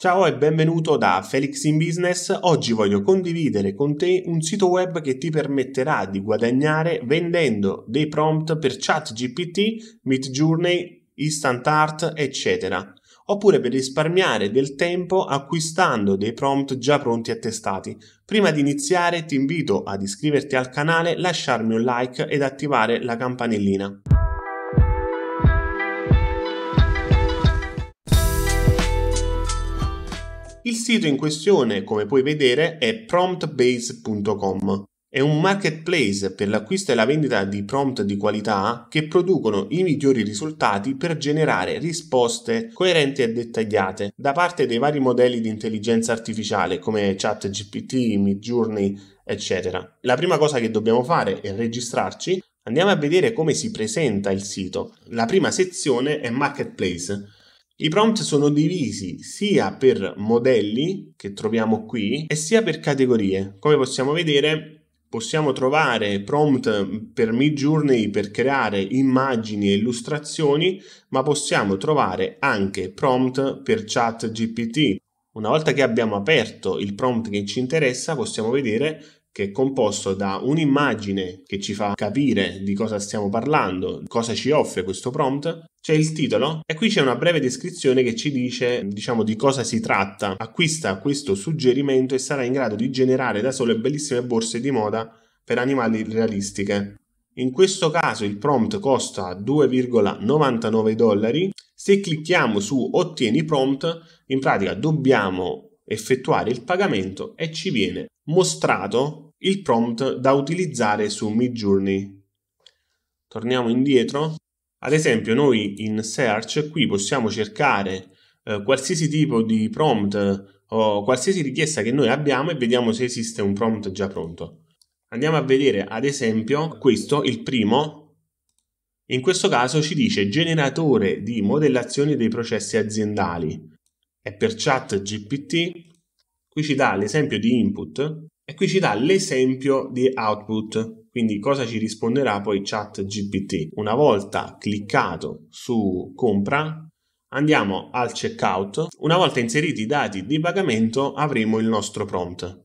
Ciao e benvenuto da Felix in Business. Oggi voglio condividere con te un sito web che ti permetterà di guadagnare vendendo dei prompt per ChatGPT, GPT, Midjourney, Instant Art, eccetera. Oppure per risparmiare del tempo acquistando dei prompt già pronti e testati. Prima di iniziare ti invito ad iscriverti al canale, lasciarmi un like ed attivare la campanellina. Il sito in questione, come puoi vedere, è promptbase.com. È un marketplace per l'acquisto e la vendita di prompt di qualità che producono i migliori risultati per generare risposte coerenti e dettagliate da parte dei vari modelli di intelligenza artificiale come ChatGPT, Midjourney, eccetera. La prima cosa che dobbiamo fare è registrarci. Andiamo a vedere come si presenta il sito. La prima sezione è Marketplace. I prompt sono divisi sia per modelli, che troviamo qui, e sia per categorie. Come possiamo vedere, possiamo trovare prompt per Midjourney per creare immagini e illustrazioni, ma possiamo trovare anche prompt per chat GPT. Una volta che abbiamo aperto il prompt che ci interessa, possiamo vedere che è composto da un'immagine che ci fa capire di cosa stiamo parlando, cosa ci offre questo prompt, c'è il titolo e qui c'è una breve descrizione che ci dice diciamo di cosa si tratta. Acquista questo suggerimento e sarà in grado di generare da sole bellissime borse di moda per animali realistiche. In questo caso il prompt costa 2,99 dollari. Se clicchiamo su ottieni prompt, in pratica dobbiamo effettuare il pagamento e ci viene mostrato il prompt da utilizzare su Midjourney. Torniamo indietro. Ad esempio noi in Search qui possiamo cercare eh, qualsiasi tipo di prompt o qualsiasi richiesta che noi abbiamo e vediamo se esiste un prompt già pronto. Andiamo a vedere ad esempio questo, il primo, in questo caso ci dice generatore di modellazione dei processi aziendali. È per chat GPT. Qui ci dà l'esempio di input e qui ci dà l'esempio di output, quindi cosa ci risponderà poi chat GPT. Una volta cliccato su compra, andiamo al checkout. Una volta inseriti i dati di pagamento avremo il nostro prompt.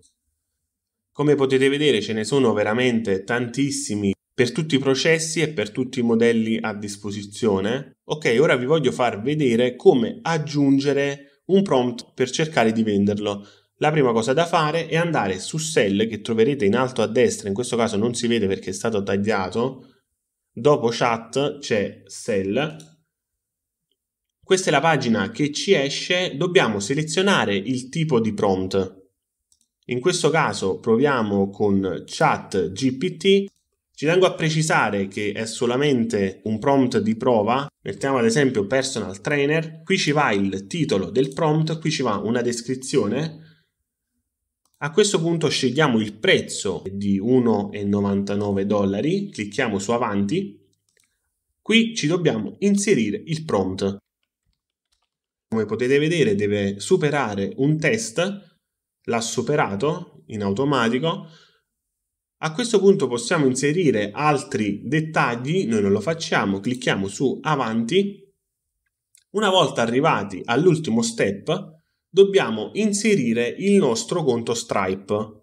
Come potete vedere ce ne sono veramente tantissimi per tutti i processi e per tutti i modelli a disposizione. Ok, ora vi voglio far vedere come aggiungere un prompt per cercare di venderlo la prima cosa da fare è andare su Cell che troverete in alto a destra, in questo caso non si vede perché è stato tagliato, dopo chat c'è Cell, questa è la pagina che ci esce, dobbiamo selezionare il tipo di prompt. In questo caso proviamo con chat GPT. Ci tengo a precisare che è solamente un prompt di prova, mettiamo ad esempio personal trainer, qui ci va il titolo del prompt, qui ci va una descrizione, a questo punto scegliamo il prezzo di 1,99 dollari, clicchiamo su avanti, qui ci dobbiamo inserire il prompt. Come potete vedere deve superare un test, l'ha superato in automatico, a questo punto possiamo inserire altri dettagli, noi non lo facciamo, clicchiamo su avanti. Una volta arrivati all'ultimo step dobbiamo inserire il nostro conto Stripe.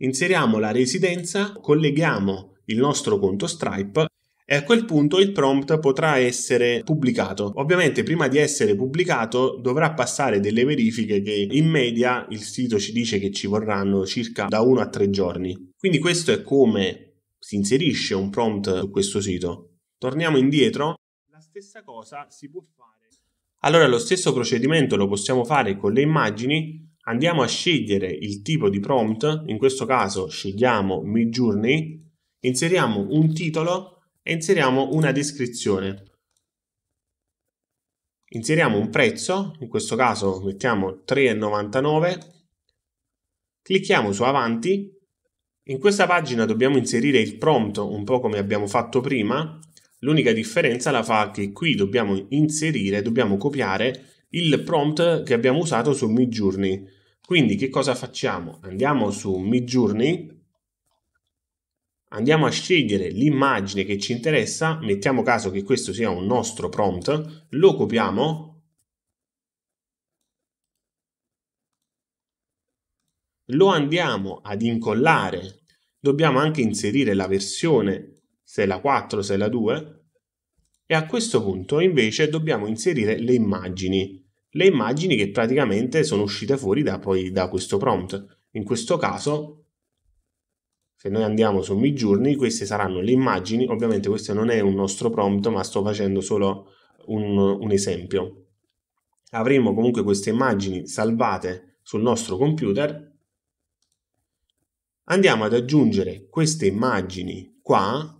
Inseriamo la residenza, colleghiamo il nostro conto Stripe e a quel punto il prompt potrà essere pubblicato. Ovviamente prima di essere pubblicato dovrà passare delle verifiche che in media il sito ci dice che ci vorranno circa da 1 a 3 giorni. Quindi questo è come si inserisce un prompt su questo sito. Torniamo indietro. La stessa cosa si può fare allora lo stesso procedimento lo possiamo fare con le immagini, andiamo a scegliere il tipo di prompt, in questo caso scegliamo Midjourney, inseriamo un titolo e inseriamo una descrizione. Inseriamo un prezzo, in questo caso mettiamo 3,99, clicchiamo su avanti, in questa pagina dobbiamo inserire il prompt un po' come abbiamo fatto prima, L'unica differenza la fa che qui dobbiamo inserire, dobbiamo copiare il prompt che abbiamo usato su Midjourney. Quindi che cosa facciamo? Andiamo su Midjourney, andiamo a scegliere l'immagine che ci interessa, mettiamo caso che questo sia un nostro prompt, lo copiamo, lo andiamo ad incollare, dobbiamo anche inserire la versione se è la 4, se è la 2. E a questo punto invece dobbiamo inserire le immagini, le immagini che praticamente sono uscite fuori da, poi, da questo prompt. In questo caso, se noi andiamo su Mi Journey, queste saranno le immagini, ovviamente questo non è un nostro prompt, ma sto facendo solo un, un esempio. Avremo comunque queste immagini salvate sul nostro computer. Andiamo ad aggiungere queste immagini qua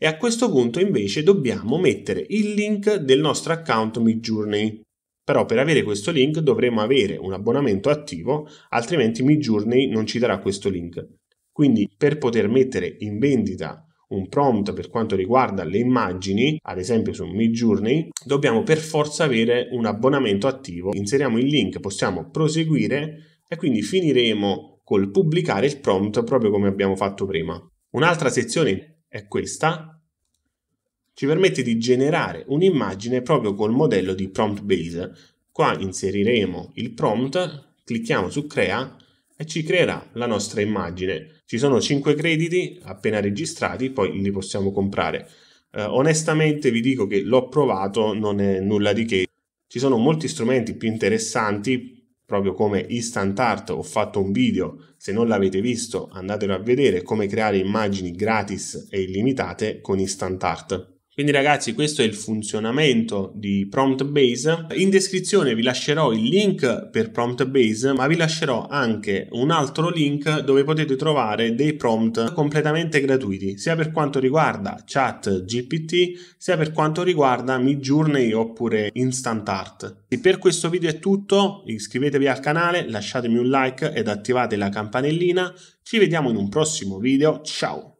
e a questo punto invece dobbiamo mettere il link del nostro account Midjourney. Però per avere questo link dovremo avere un abbonamento attivo, altrimenti Midjourney non ci darà questo link. Quindi per poter mettere in vendita un prompt per quanto riguarda le immagini, ad esempio su Midjourney, dobbiamo per forza avere un abbonamento attivo. Inseriamo il link, possiamo proseguire e quindi finiremo col pubblicare il prompt proprio come abbiamo fatto prima. Un'altra sezione è questa, ci permette di generare un'immagine proprio col modello di prompt base. Qua inseriremo il prompt, clicchiamo su crea e ci creerà la nostra immagine. Ci sono 5 crediti appena registrati, poi li possiamo comprare. Eh, onestamente vi dico che l'ho provato, non è nulla di che. Ci sono molti strumenti più interessanti proprio come instant art ho fatto un video, se non l'avete visto andatelo a vedere come creare immagini gratis e illimitate con instant art. Quindi ragazzi questo è il funzionamento di Prompt Base. In descrizione vi lascerò il link per Prompt Base, ma vi lascerò anche un altro link dove potete trovare dei prompt completamente gratuiti sia per quanto riguarda chat GPT sia per quanto riguarda Midjourney oppure Instant Art. E per questo video è tutto, iscrivetevi al canale, lasciatemi un like ed attivate la campanellina. Ci vediamo in un prossimo video, ciao!